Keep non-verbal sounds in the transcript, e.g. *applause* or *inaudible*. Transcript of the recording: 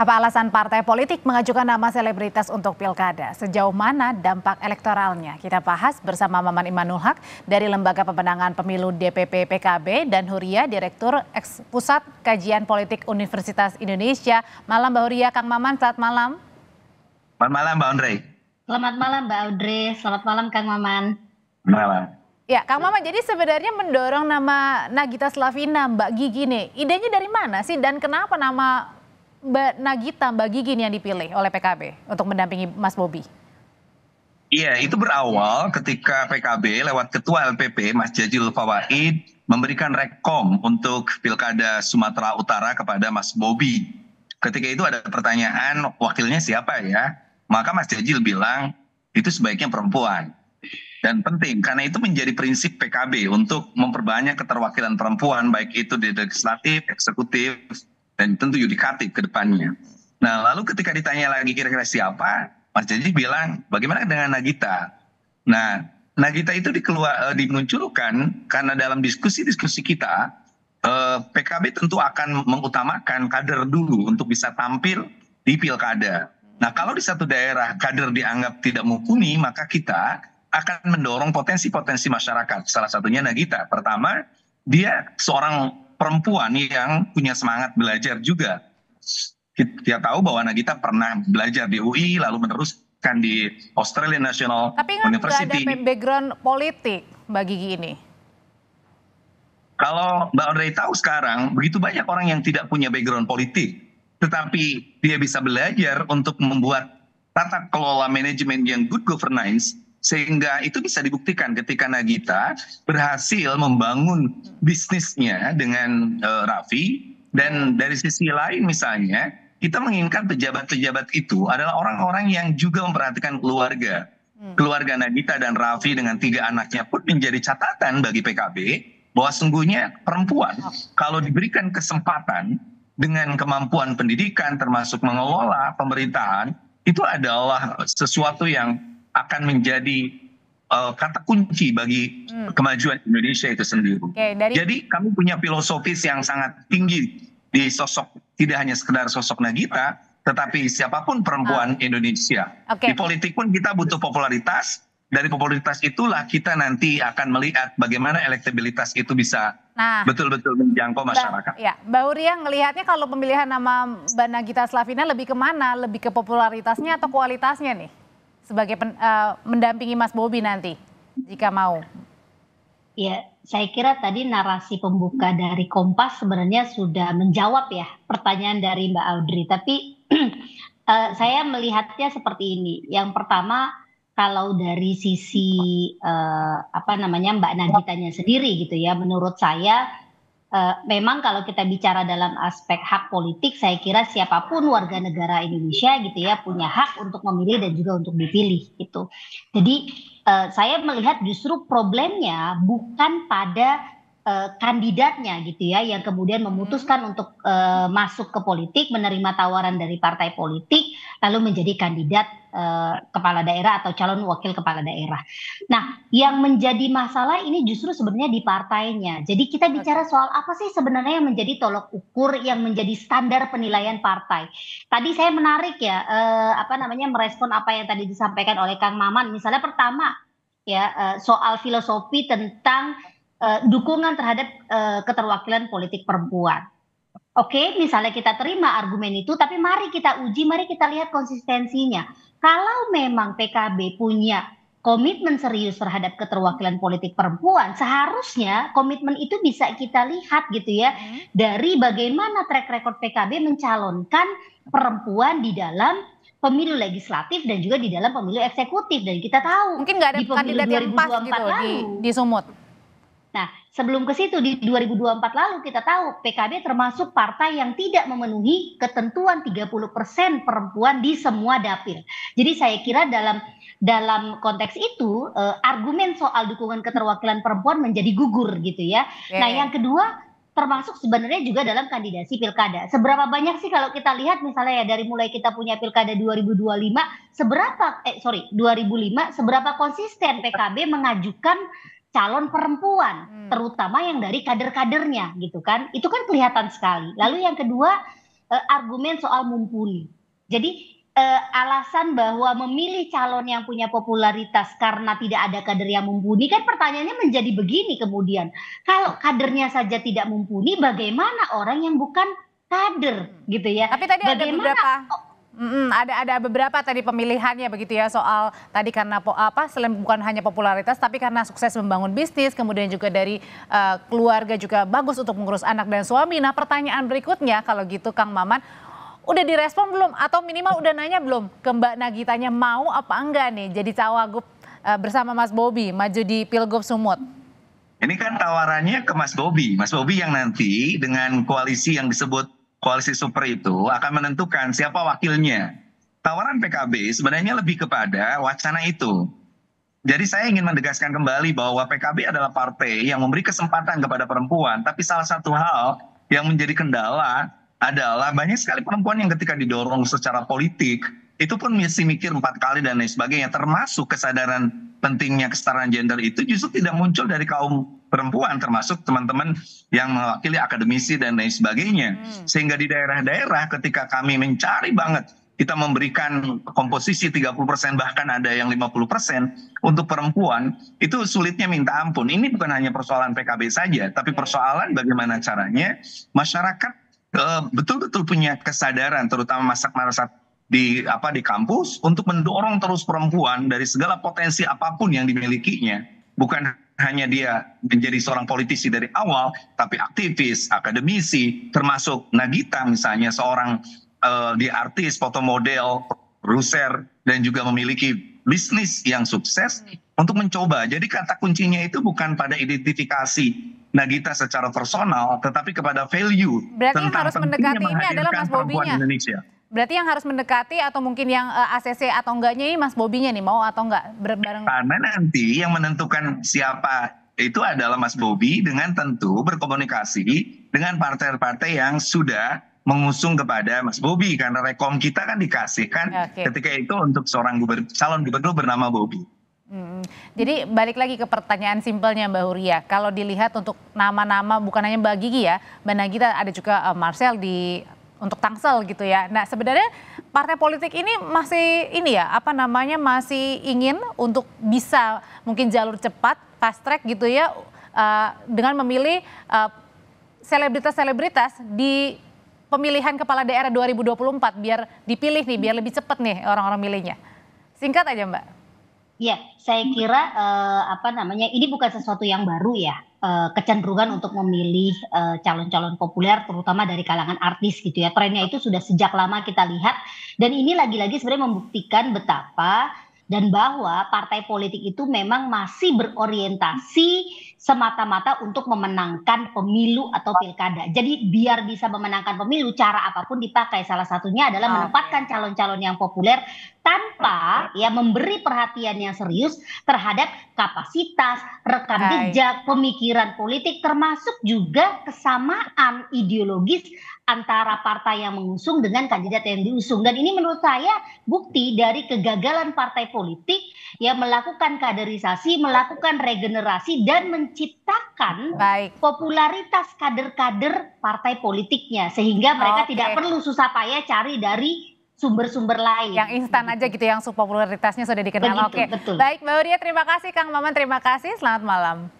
Apa alasan partai politik mengajukan nama selebritas untuk pilkada? Sejauh mana dampak elektoralnya? Kita bahas bersama Maman Imanul Haq dari Lembaga Pemenangan Pemilu DPP PKB dan Huria, Direktur Eks Pusat Kajian Politik Universitas Indonesia. Malam Mbak Huria, Kang Maman, selamat malam. Selamat malam Mbak Andre. Selamat malam Mbak Audrey, selamat malam Kang Maman. Malam. Ya, Kang Maman, jadi sebenarnya mendorong nama Nagita Slavina, Mbak Gigi nih, idenya dari mana sih dan kenapa nama Mbak Nagita, Mbak Gigi yang dipilih oleh PKB untuk mendampingi Mas Bobi? Iya, itu berawal ketika PKB lewat Ketua LPP Mas Jajil Fawaid memberikan rekom untuk Pilkada Sumatera Utara kepada Mas Bobi. Ketika itu ada pertanyaan wakilnya siapa ya? Maka Mas Jajil bilang itu sebaiknya perempuan. Dan penting karena itu menjadi prinsip PKB untuk memperbanyak keterwakilan perempuan baik itu di legislatif, eksekutif, dan tentu yudikatif ke depannya. Nah, lalu ketika ditanya lagi kira-kira siapa, Mas Jaji bilang, bagaimana dengan Nagita? Nah, Nagita itu dikeluar, uh, dimunculkan karena dalam diskusi-diskusi kita, uh, eh, PKB tentu akan mengutamakan kader dulu untuk bisa tampil di pilkada. Nah, kalau di satu daerah kader dianggap tidak mumpuni, maka kita akan mendorong potensi-potensi masyarakat. Salah satunya Nagita. Pertama, dia seorang perempuan yang punya semangat belajar juga. Kita tahu bahwa Nagita pernah belajar di UI lalu meneruskan di Australian National Tapi kan University. Tapi ada background politik bagi Gigi ini. Kalau Mbak Audrey tahu sekarang, begitu banyak orang yang tidak punya background politik, tetapi dia bisa belajar untuk membuat tata kelola manajemen yang good governance sehingga itu bisa dibuktikan ketika Nagita berhasil membangun bisnisnya dengan uh, Raffi dan dari sisi lain misalnya kita menginginkan pejabat-pejabat itu adalah orang-orang yang juga memperhatikan keluarga. Hmm. Keluarga Nagita dan Raffi dengan tiga anaknya pun menjadi catatan bagi PKB bahwa sungguhnya perempuan oh. kalau diberikan kesempatan dengan kemampuan pendidikan termasuk mengelola pemerintahan itu adalah sesuatu yang akan menjadi uh, kata kunci bagi hmm. kemajuan Indonesia itu sendiri. Okay, dari... Jadi kami punya filosofis yang sangat tinggi di sosok tidak hanya sekedar sosok Nagita, tetapi siapapun perempuan ah. Indonesia. Okay. Di politik pun kita butuh popularitas. Dari popularitas itulah kita nanti akan melihat bagaimana elektabilitas itu bisa Nah, betul-betul menjangkau masyarakat. Ba, ya, Mbak Uria melihatnya kalau pemilihan nama Mbak Nagita Slavina lebih kemana? Lebih ke popularitasnya atau kualitasnya nih? sebagai pen, uh, mendampingi Mas Bobi nanti jika mau? Ya, saya kira tadi narasi pembuka dari Kompas sebenarnya sudah menjawab ya pertanyaan dari Mbak Audrey. Tapi uh, *clears throat* saya melihatnya seperti ini. Yang pertama kalau dari sisi uh, apa namanya Mbak Nagitanya sendiri gitu ya, menurut saya Uh, memang kalau kita bicara dalam aspek hak politik, saya kira siapapun warga negara Indonesia gitu ya punya hak untuk memilih dan juga untuk dipilih gitu. Jadi uh, saya melihat justru problemnya bukan pada Eh, kandidatnya gitu ya yang kemudian hmm. memutuskan untuk uh, masuk ke politik menerima tawaran dari partai politik lalu menjadi kandidat uh, kepala daerah atau calon wakil kepala daerah. Nah, yang menjadi masalah ini justru sebenarnya di partainya. Jadi kita bicara soal apa sih sebenarnya yang menjadi tolok ukur yang menjadi standar penilaian partai. Tadi saya menarik ya uh, apa namanya merespon apa yang tadi disampaikan oleh Kang Maman misalnya pertama ya soal filosofi tentang uh, dukungan terhadap uh, keterwakilan politik perempuan. Oke, okay, misalnya kita terima argumen itu, tapi mari kita uji, mari kita lihat konsistensinya. Kalau memang PKB punya komitmen serius terhadap keterwakilan politik perempuan, seharusnya komitmen itu bisa kita lihat gitu ya hmm. dari bagaimana track record PKB mencalonkan perempuan di dalam pemilu legislatif dan juga di dalam pemilu eksekutif dan kita tahu mungkin nggak ada kandidat yang pas gitu lalu, di, di Sumut. Nah, sebelum ke situ di 2024 lalu kita tahu PKB termasuk partai yang tidak memenuhi ketentuan 30% perempuan di semua dapil. Jadi saya kira dalam dalam konteks itu uh, argumen soal dukungan keterwakilan perempuan menjadi gugur gitu ya. Yeah. Nah, iya. yang kedua termasuk sebenarnya juga dalam kandidasi pilkada. Seberapa banyak sih kalau kita lihat misalnya ya dari mulai kita punya pilkada 2025, seberapa eh sorry 2005, seberapa konsisten PKB mengajukan calon perempuan, hmm. terutama yang dari kader-kadernya gitu kan. Itu kan kelihatan sekali. Lalu yang kedua eh, argumen soal mumpuni. Jadi eh, alasan bahwa memilih calon yang punya popularitas karena tidak ada kader yang mumpuni kan pertanyaannya menjadi begini kemudian. Kalau kadernya saja tidak mumpuni, bagaimana orang yang bukan kader hmm. gitu ya? Tapi tadi bagaimana ada beberapa mm ada ada beberapa tadi pemilihannya begitu ya soal tadi karena apa selain bukan hanya popularitas tapi karena sukses membangun bisnis kemudian juga dari uh, keluarga juga bagus untuk mengurus anak dan suami. Nah pertanyaan berikutnya kalau gitu Kang Maman udah direspon belum atau minimal udah nanya belum ke Mbak Nagitanya mau apa enggak nih jadi cawagup uh, bersama Mas Bobi maju di Pilgub Sumut. Ini kan tawarannya ke Mas Bobi, Mas Bobi yang nanti dengan koalisi yang disebut koalisi super itu akan menentukan siapa wakilnya. Tawaran PKB sebenarnya lebih kepada wacana itu. Jadi saya ingin menegaskan kembali bahwa PKB adalah partai yang memberi kesempatan kepada perempuan, tapi salah satu hal yang menjadi kendala adalah banyak sekali perempuan yang ketika didorong secara politik itu pun mesti mikir empat kali dan lain sebagainya termasuk kesadaran pentingnya kesetaraan gender itu justru tidak muncul dari kaum perempuan termasuk teman-teman yang mewakili akademisi dan lain sebagainya hmm. sehingga di daerah-daerah ketika kami mencari banget kita memberikan komposisi 30% bahkan ada yang 50% untuk perempuan itu sulitnya minta ampun ini bukan hanya persoalan PKB saja tapi iya. persoalan bagaimana caranya masyarakat eh, betul-betul punya kesadaran terutama masak di apa di kampus untuk mendorong terus perempuan dari segala potensi apapun yang dimilikinya bukan hanya dia menjadi seorang politisi dari awal, tapi aktivis, akademisi, termasuk Nagita misalnya seorang uh, eh, di artis, foto model, ruser, dan juga memiliki bisnis yang sukses untuk mencoba. Jadi kata kuncinya itu bukan pada identifikasi Nagita secara personal, tetapi kepada value Berarti tentang yang harus mendekati ini adalah Mas Bobinya. Indonesia. Berarti yang harus mendekati atau mungkin yang uh, eh, ACC atau enggaknya ini Mas Bobinya nih mau atau enggak bareng? Karena nanti yang menentukan siapa itu adalah Mas Bobi dengan tentu berkomunikasi dengan partai-partai yang sudah mengusung kepada Mas Bobi karena rekom kita kan dikasihkan ya, okay. ketika itu untuk seorang guber, calon gubernur bernama Bobi. Hmm. Jadi balik lagi ke pertanyaan simpelnya Mbak Huria, kalau dilihat untuk nama-nama bukan hanya Mbak Gigi ya, Mbak Nagita ada juga uh, Marcel di untuk Tangsel gitu ya. Nah, sebenarnya partai politik ini masih ini ya, apa namanya masih ingin untuk bisa mungkin jalur cepat, fast track gitu ya uh, dengan memilih eh, selebritas-selebritas uh, di pemilihan kepala daerah 2024 biar dipilih nih, biar lebih cepat nih orang-orang milihnya. Singkat aja, Mbak. Ya, saya kira uh, apa namanya ini bukan sesuatu yang baru ya uh, kecenderungan untuk memilih eh, calon-calon uh, populer terutama dari kalangan artis gitu ya trennya itu sudah sejak lama kita lihat dan ini lagi-lagi sebenarnya membuktikan betapa dan bahwa partai politik itu memang masih berorientasi semata-mata untuk memenangkan pemilu atau pilkada. Jadi biar bisa memenangkan pemilu cara apapun dipakai. Salah satunya adalah menempatkan calon-calon yang populer tanpa ya memberi perhatian yang serius terhadap kapasitas, rekam jejak, pemikiran politik termasuk juga kesamaan ideologis antara partai yang mengusung dengan kandidat yang diusung dan ini menurut saya bukti dari kegagalan partai politik yang melakukan kaderisasi, melakukan regenerasi dan menciptakan Baik. popularitas kader-kader partai politiknya sehingga mereka okay. tidak perlu susah payah cari dari sumber-sumber lain. Yang instan aja gitu ya, yang popularitasnya sudah dikenal. Begitu, Oke. Betul. Baik, Mbak Uria terima kasih Kang Maman terima kasih. Selamat malam.